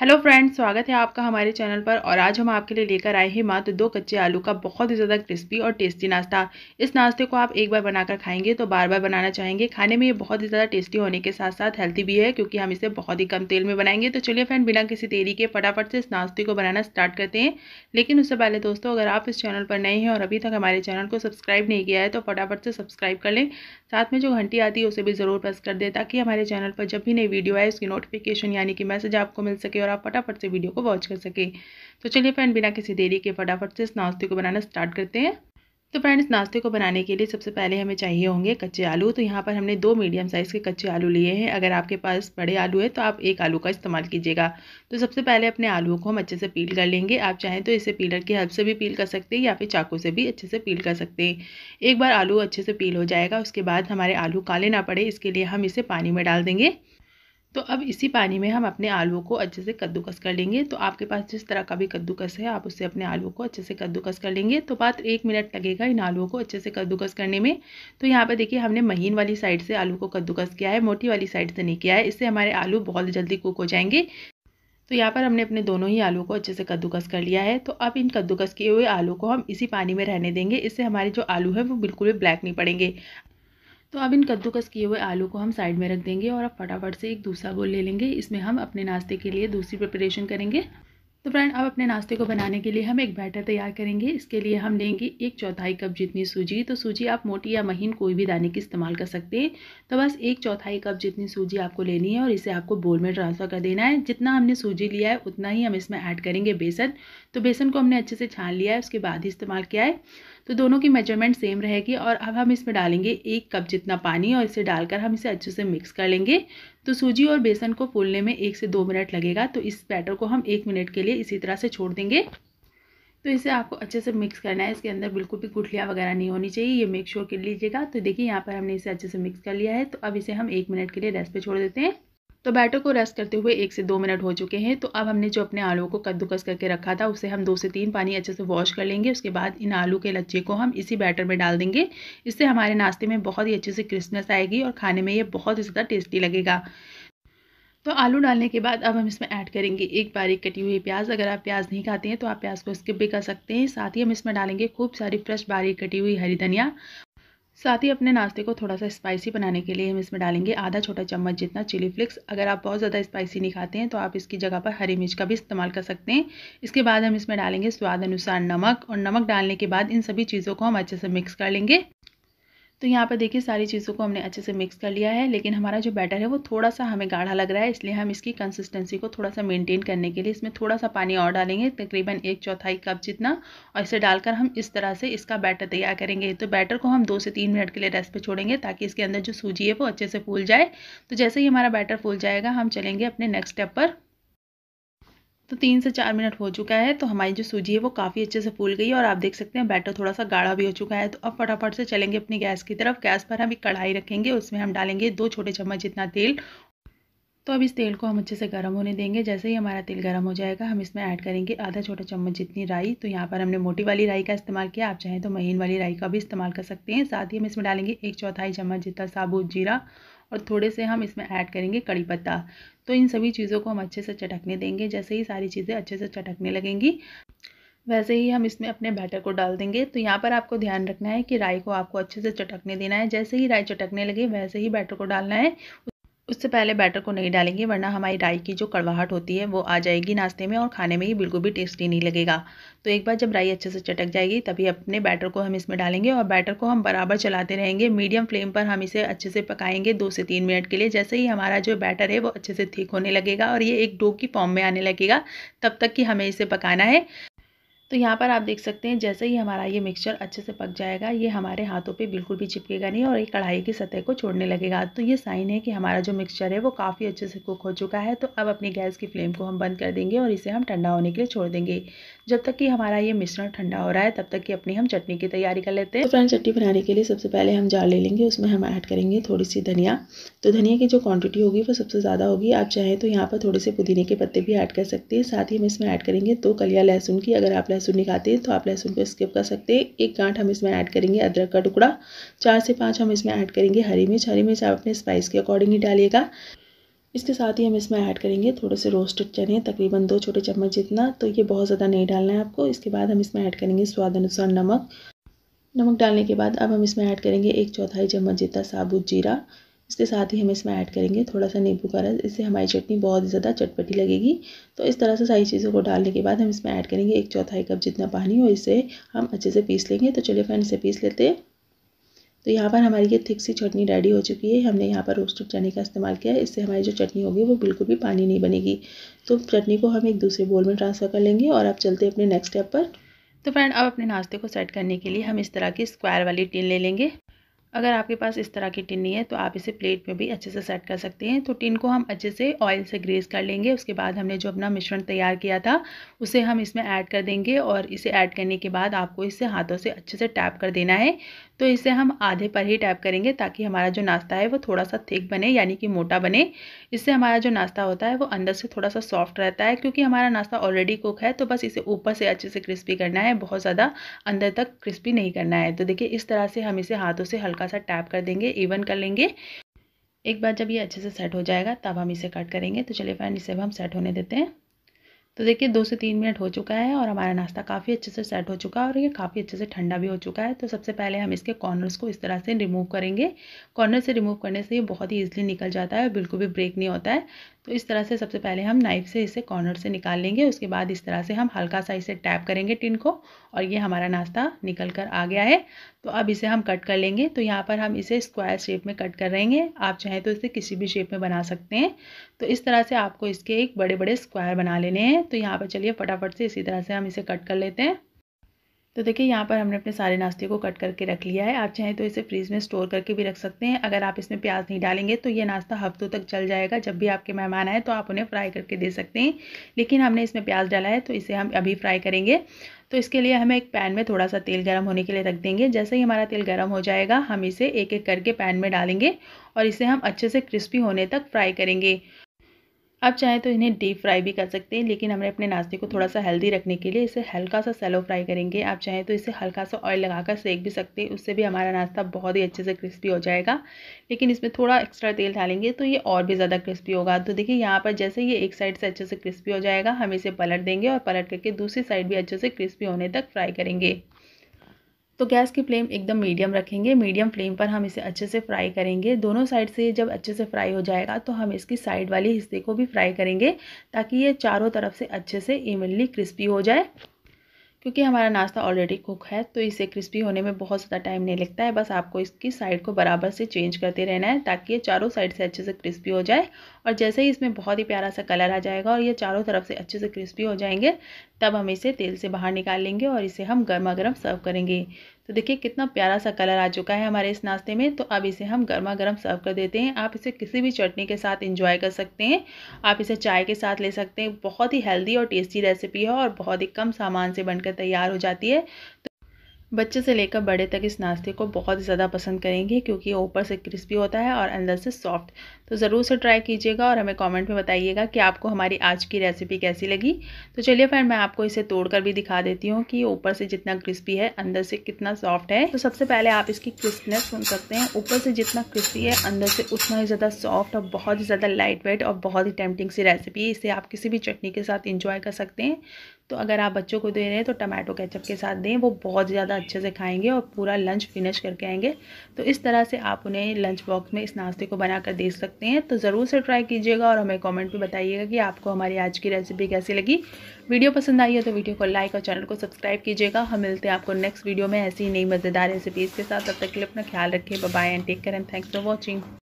hello friends स्वागत है आपका हमारे चैनल पर और आज हम आपके लिए लेकर आए हैं मात्र दो कच्चे आलू का बहुत ही ज़्यादा क्रिस्पी और टेस्टी नाश्ता इस नाश्ते को आप एक बार बनाकर खाएंगे तो बार बार बनाना चाहेंगे खाने में ये बहुत ही ज़्यादा टेस्टी होने के साथ साथ हेल्थी भी है क्योंकि हम इसे बहुत ही कम तेल में बनाएंगे तो चलिए फ्रेंड बिना किसी तेरी के फटाफट से इस नाश्ते को बनाना स्टार्ट करते हैं लेकिन उससे पहले दोस्तों अगर आप इस चैनल पर नए हैं और अभी तक हमारे चैनल को सब्सक्राइब नहीं किया है तो फटाफट से सब्सक्राइब कर लें साथ में जो घंटी आती है उसे भी ज़रूर प्रेस कर दें ताकि हमारे चैनल पर जब भी नई वीडियो आए उसकी नोटिफिकेशन यानी कि मैसेज आपको मिल सके और आप फटाफट से वीडियो को वॉच कर सके तो चलिए फ्रेंड बिना किसी देरी के फटाफट से इस नाश्ते को बनाना स्टार्ट करते हैं तो फ्रेंड्स नाश्ते को बनाने के लिए सबसे पहले हमें चाहिए होंगे कच्चे आलू तो यहाँ पर हमने दो मीडियम साइज़ के कच्चे आलू लिए हैं अगर आपके पास बड़े आलू है तो आप एक आलू का इस्तेमाल कीजिएगा तो सबसे पहले अपने आलूओं को हम अच्छे से पील कर लेंगे आप चाहें तो इसे पीलर की हेल्प से भी पील कर सकते हैं या फिर चाकू से भी अच्छे से पील कर सकते हैं एक बार आलू अच्छे से पील हो जाएगा उसके बाद हमारे आलू काले ना पड़े इसके लिए हम इसे पानी में डाल देंगे तो अब इसी पानी में हम अपने आलू को अच्छे से कद्दूकस कर लेंगे तो आपके पास जिस तरह का भी कद्दूकस है आप उससे अपने आलू को अच्छे से कद्दूकस कर लेंगे तो मात्र एक मिनट लगेगा इन आलू को अच्छे से कद्दूकस करने में तो यहाँ पर देखिए हमने महीन वाली साइड से आलू को कद्दूकस किया है मोटी वाली साइड से नहीं किया है इससे हमारे आलू बहुत जल्दी कुक हो जाएंगे तो यहाँ पर हमने अपने दोनों ही आलू को अच्छे से कद्दूकस कर लिया है तो अब इन कद्दूकस किए हुए आलू को हम इसी पानी में रहने देंगे इससे हमारे जो आलू है वो बिल्कुल भी ब्लैक नहीं पड़ेंगे तो अब इन कद्दूकस किए हुए आलू को हम साइड में रख देंगे और अब फटाफट से एक दूसरा बोल ले लेंगे इसमें हम अपने नाश्ते के लिए दूसरी प्रिपरेशन करेंगे तो फ्रेंड अब अपने नाश्ते को बनाने के लिए हम एक बैटर तैयार करेंगे इसके लिए हम लेंगे एक चौथाई कप जितनी सूजी तो सूजी आप मोटी या महीन कोई भी दाने की इस्तेमाल कर सकते हैं तो बस एक चौथाई कप जितनी सूजी आपको लेनी है और इसे आपको बोल में ट्रांसफ़र कर देना है जितना हमने सूजी लिया है उतना ही हम इसमें ऐड करेंगे बेसन तो बेसन को हमने अच्छे से छान लिया है उसके बाद ही इस्तेमाल किया है तो दोनों की मेजरमेंट सेम रहेगी और अब हम इसमें डालेंगे एक कप जितना पानी और इसे डालकर हम इसे अच्छे से मिक्स कर लेंगे तो सूजी और बेसन को फूलने में एक से दो मिनट लगेगा तो इस बैटर को हम एक मिनट के लिए इसी तरह से छोड़ देंगे तो इसे आपको अच्छे से मिक्स करना है इसके अंदर बिल्कुल भी गुठलियाँ वगैरह नहीं होनी चाहिए ये मेक श्योर कर लीजिएगा तो देखिए यहाँ पर हमने इसे अच्छे से मिक्स कर लिया है तो अब इसे हम एक मिनट के लिए रेस्ट पे छोड़ देते हैं तो बैटर को रेस्ट करते हुए एक से दो मिनट हो चुके हैं तो अब हमने जो अपने आलू को कद्दूकस करके रखा था उसे हम दो से तीन पानी अच्छे से वॉश कर लेंगे उसके बाद इन आलू के लच्छे को हम इसी बैटर में डाल देंगे इससे हमारे नाश्ते में बहुत ही अच्छे से क्रिस्पनेस आएगी और खाने में ये बहुत ही ज़्यादा टेस्टी लगेगा तो आलू डालने के बाद अब हम इसमें ऐड करेंगे एक बारीक कटी हुई प्याज अगर आप प्याज नहीं खाते हैं तो आप प्याज को स्किप भी कर सकते हैं साथ ही हम इसमें डालेंगे खूब सारी फ्रेश बारीक कटी हुई हरी धनिया साथ ही अपने नाश्ते को थोड़ा सा स्पाइसी बनाने के लिए हम इसमें डालेंगे आधा छोटा चम्मच जितना चिली फ्लेक्स अगर आप बहुत ज़्यादा स्पाइसी नहीं खाते हैं तो आप इसकी जगह पर हरी मिर्च का भी इस्तेमाल कर सकते हैं इसके बाद हम इसमें डालेंगे स्वाद अनुसार नमक और नमक डालने के बाद इन सभी चीज़ों को हम अच्छे से मिक्स कर लेंगे तो यहाँ पर देखिए सारी चीज़ों को हमने अच्छे से मिक्स कर लिया है लेकिन हमारा जो बैटर है वो थोड़ा सा हमें गाढ़ा लग रहा है इसलिए हम इसकी कंसिस्टेंसी को थोड़ा सा मेनटेन करने के लिए इसमें थोड़ा सा पानी और डालेंगे तकरीबन एक चौथाई कप जितना और इसे डालकर हम इस तरह से इसका बैटर तैयार करेंगे तो बैटर को हम दो से तीन मिनट के लिए रेस्ट पर छोड़ेंगे ताकि इसके अंदर जो सूजी है वो अच्छे से फूल जाए तो जैसे ही हमारा बैटर फूल जाएगा हम चलेंगे अपने नेक्स्ट स्टेप पर तो तीन से चार मिनट हो चुका है तो हमारी जो सूजी है वो काफ़ी अच्छे से फूल गई है और आप देख सकते हैं बैटर थोड़ा सा गाढ़ा भी हो चुका है तो अब फटाफट से चलेंगे अपनी गैस की तरफ गैस पर हम एक कढ़ाई रखेंगे उसमें हम डालेंगे दो छोटे चम्मच जितना तेल तो अब इस तेल को हम अच्छे से गर्म होने देंगे जैसे ही हमारा तेल गर्म हो जाएगा हम इसमें ऐड करेंगे आधा छोटा चम्मच जितनी राई तो यहाँ पर हमने मोटी वाली राई का इस्तेमाल किया आप चाहें तो महीन वाली राई का भी इस्तेमाल कर सकते हैं साथ ही हम इसमें डालेंगे एक चौथाई चम्मच जितना साबुत जीरा और थोड़े से हम इसमें ऐड करेंगे कड़ी पत्ता तो इन सभी चीज़ों को हम अच्छे से चटकने देंगे जैसे ही सारी चीज़ें अच्छे से चटकने लगेंगी वैसे ही हम इसमें अपने बैटर को डाल देंगे तो यहाँ पर आपको ध्यान रखना है कि राई को आपको अच्छे से चटकने देना है जैसे ही राई चटकने लगे वैसे ही बैटर को डालना है उससे पहले बैटर को नहीं डालेंगे वरना हमारी राई की जो कड़वाहट होती है वो आ जाएगी नाश्ते में और खाने में ही बिल्कुल भी टेस्टी नहीं लगेगा तो एक बार जब राई अच्छे से चटक जाएगी तभी अपने बैटर को हम इसमें डालेंगे और बैटर को हम बराबर चलाते रहेंगे मीडियम फ्लेम पर हम इसे अच्छे से पकाएंगे दो से तीन मिनट के लिए जैसे ही हमारा जो बैटर है वो अच्छे से ठीक होने लगेगा और ये एक डो की फॉर्म में आने लगेगा तब तक कि हमें इसे पकाना है तो यहाँ पर आप देख सकते हैं जैसे ही हमारा ये मिक्सचर अच्छे से पक जाएगा ये हमारे हाथों पे बिल्कुल भी चिपकेगा नहीं और ये कढ़ाई की सतह को छोड़ने लगेगा तो ये साइन है कि हमारा जो मिक्सचर है वो काफ़ी अच्छे से कुक हो चुका है तो अब अपनी गैस की फ्लेम को हम बंद कर देंगे और इसे हम ठंडा होने के लिए छोड़ देंगे जब तक कि हमारा ये मिश्रण ठंडा हो रहा है तब तक कि अपनी हम चटनी की तैयारी कर लेते हैं तो फ्रेंड चटनी बनाने के लिए सबसे पहले हम जार ले लेंगे उसमें हम ऐड करेंगे थोड़ी सी धनिया तो धनिया की जो क्वांटिटी होगी वो सबसे ज़्यादा होगी आप चाहें तो यहाँ पर थोड़े से पुदीने के पत्ते भी ऐड कर सकते हैं साथ ही हम इसमें ऐड करेंगे दो कलिया लहसुन की अगर आप लहसुन निकालते हैं तो आप लहसुन को स्किप कर सकते हैं एक गांठ हम इसमें ऐड करेंगे अदरक का टुकड़ा चार से पाँच हम इसमें ऐड करेंगे हरी मिर्च हरी मिर्च आप अपने स्पाइस के अकॉर्डिंग ही डालिएगा इसके साथ ही हम इसमें ऐड करेंगे थोड़े से रोस्टेड चने तकरीबन दो छोटे चम्मच जितना तो ये बहुत ज़्यादा नहीं डालना है आपको इसके बाद हम इसमें ऐड करेंगे स्वाद अनुसार नमक नमक डालने के बाद अब हम इसमें ऐड करेंगे एक चौथाई चम्मच जितना साबुत जीरा इसके साथ ही हम इसमें ऐड करेंगे थोड़ा सा नींबू का रस इससे हमारी चटनी बहुत ही ज़्यादा चटपटी लगेगी तो इस तरह से सारी चीज़ों को डालने के बाद हम इसमें ऐड करेंगे एक चौथाई कप जितना पानी और इसे हम अच्छे से पीस लेंगे तो चलिए फ्रेंड इसे पीस लेते हैं तो यहाँ पर हमारी ये थिक सी चटनी रेडी हो चुकी है हमने यहाँ पर रोस्टेड चने का इस्तेमाल किया है इससे हमारी जो चटनी होगी वो बिल्कुल भी पानी नहीं बनेगी तो चटनी को हम एक दूसरे बोल में ट्रांसफ़र कर लेंगे और आप चलते हैं अपने नेक्स्ट स्टेप पर तो फ्रेंड अब अपने नाश्ते को सेट करने के लिए हम इस तरह की स्क्वायर वाली टिन ले लेंगे अगर आपके पास इस तरह की टिन नहीं है तो आप इसे प्लेट में भी अच्छे से सेट कर सकते हैं तो टिन को हम अच्छे से ऑयल से ग्रेस कर लेंगे उसके बाद हमने जो अपना मिश्रण तैयार किया था उसे हम इसमें ऐड कर देंगे और इसे ऐड करने के बाद आपको इसे हाथों से अच्छे से टैप कर देना है तो इसे हम आधे पर ही टैप करेंगे ताकि हमारा जो नाश्ता है वो थोड़ा सा थिक बने यानी कि मोटा बने इससे हमारा जो नाश्ता होता है वो अंदर से थोड़ा सा सॉफ्ट रहता है क्योंकि हमारा नाश्ता ऑलरेडी कुक है तो बस इसे ऊपर से अच्छे से क्रिस्पी करना है बहुत ज़्यादा अंदर तक क्रिस्पी नहीं करना है तो देखिए इस तरह से हम इसे हाथों से हल्का सा टैप कर देंगे इवन कर लेंगे एक बार जब ये अच्छे से सेट हो जाएगा तब हम इसे कट करेंगे तो चलिए फ्रेंड इसे अब हम सेट होने देते हैं तो देखिए दो से तीन मिनट हो चुका है और हमारा नाश्ता काफ़ी अच्छे से सेट हो चुका है और ये काफ़ी अच्छे से ठंडा भी हो चुका है तो सबसे पहले हम इसके कॉर्नर्स को इस तरह से रिमूव करेंगे कॉर्नर से रिमूव करने से ये बहुत ही ईजिली निकल जाता है बिल्कुल भी ब्रेक नहीं होता है तो इस तरह से सबसे पहले हम नाइफ से इसे कॉर्नर से निकाल लेंगे उसके बाद इस तरह से हम हल्का सा इसे टैप करेंगे टिन को और ये हमारा नाश्ता निकल कर आ गया है तो अब इसे हम कट कर लेंगे तो यहाँ पर हम इसे स्क्वायर शेप में कट कर रहेंगे आप चाहें तो इसे किसी भी शेप में बना सकते हैं तो इस तरह से आपको इसके एक बड़े बड़े स्क्वायर बना लेने हैं तो यहाँ पर चलिए फटाफट से इसी तरह से हम इसे कट कर लेते हैं तो देखिए यहाँ पर हमने अपने सारे नाश्ते को कट करके रख लिया है आप चाहें तो इसे फ्रीज़ में स्टोर करके भी रख सकते हैं अगर आप इसमें प्याज नहीं डालेंगे तो ये नाश्ता हफ्तों तक चल जाएगा जब भी आपके मेहमान आए तो आप उन्हें फ्राई करके दे सकते हैं लेकिन हमने इसमें प्याज डाला है तो इसे हम अभी फ्राई करेंगे तो इसके लिए हमें एक पैन में थोड़ा सा तेल गर्म होने के लिए रख देंगे जैसे ही हमारा तेल गर्म हो जाएगा हम इसे एक एक करके पैन में डालेंगे और इसे हम अच्छे से क्रिस्पी होने तक फ्राई करेंगे आप चाहें तो इन्हें डीप फ्राई भी कर सकते हैं लेकिन हमने अपने नाश्ते को थोड़ा सा हेल्दी रखने के लिए इसे हल्का सा सेलो फ्राई करेंगे आप चाहें तो इसे हल्का सा ऑयल लगाकर सेक भी सकते हैं उससे भी हमारा नाश्ता बहुत ही अच्छे से क्रिस्पी हो जाएगा लेकिन इसमें थोड़ा एक्स्ट्रा तेल डालेंगे तो ये और भी ज़्यादा क्रिस्पी होगा तो देखिए यहाँ पर जैसे ये एक साइड से अच्छे से क्रिस्पी हो जाएगा हम इसे पलट देंगे और पलट करके दूसरी साइड भी अच्छे से क्रिस्पी होने तक फ्राई करेंगे तो गैस की फ्लेम एकदम मीडियम रखेंगे मीडियम फ्लेम पर हम इसे अच्छे से फ्राई करेंगे दोनों साइड से जब अच्छे से फ्राई हो जाएगा तो हम इसकी साइड वाले हिस्से को भी फ्राई करेंगे ताकि ये चारों तरफ से अच्छे से इवनली क्रिस्पी हो जाए क्योंकि हमारा नाश्ता ऑलरेडी कुक है तो इसे क्रिस्पी होने में बहुत ज़्यादा टाइम नहीं लगता है बस आपको इसकी साइड को बराबर से चेंज करते रहना है ताकि ये चारों साइड से अच्छे से क्रिस्पी हो जाए और जैसे ही इसमें बहुत ही प्यारा सा कलर आ जाएगा और ये चारों तरफ से अच्छे से क्रिस्पी हो जाएंगे तब हम इसे तेल से बाहर निकाल लेंगे और इसे हम गर्मा गर्म सर्व करेंगे तो देखिए कितना प्यारा सा कलर आ चुका है हमारे इस नाश्ते में तो अब इसे हम गर्मा गर्म सर्व कर देते हैं आप इसे किसी भी चटनी के साथ इंजॉय कर सकते हैं आप इसे चाय के साथ ले सकते हैं बहुत ही हेल्दी और टेस्टी रेसिपी है और बहुत ही कम सामान से बनकर तैयार हो जाती है तो बच्चे से लेकर बड़े तक इस नाश्ते को बहुत ज़्यादा पसंद करेंगे क्योंकि ये ऊपर से क्रिस्पी होता है और अंदर से सॉफ्ट तो ज़रूर से ट्राई कीजिएगा और हमें कमेंट में बताइएगा कि आपको हमारी आज की रेसिपी कैसी लगी तो चलिए फ्रेंड मैं आपको इसे तोड़कर भी दिखा देती हूँ कि ऊपर से जितना क्रिस्पी है अंदर से कितना सॉफ्ट है तो सबसे पहले आप इसकी क्रिस्पनेस सुन सकते हैं ऊपर से जितना क्रिस्पी है अंदर से उतना ही ज़्यादा सॉफ्ट और बहुत ही ज़्यादा लाइट वेट और बहुत ही टेम्पटिंग सी रेसिपी है इसे आप किसी भी चटनी के साथ इंजॉय कर सकते हैं तो अगर आप बच्चों को दे रहे हैं तो टमाटो केचप के साथ दें वो बहुत ज़्यादा अच्छे से खाएंगे और पूरा लंच फिनिश करके आएंगे तो इस तरह से आप उन्हें लंच बॉक्स में इस नाश्ते को बनाकर दे सकते हैं तो ज़रूर से ट्राई कीजिएगा और हमें कमेंट भी बताइएगा कि आपको हमारी आज की रेसिपी कैसी लगी वीडियो पसंद आई है तो वीडियो को लाइक और चैनल को सब्सक्राइब कीजिएगा हम मिलते हैं आपको नेक्स्ट वीडियो में ऐसी नई मज़ेदार रेसिपीज़ के साथ तब तक के लिए अपना ख्याल रखें bye and take care and thanks for watching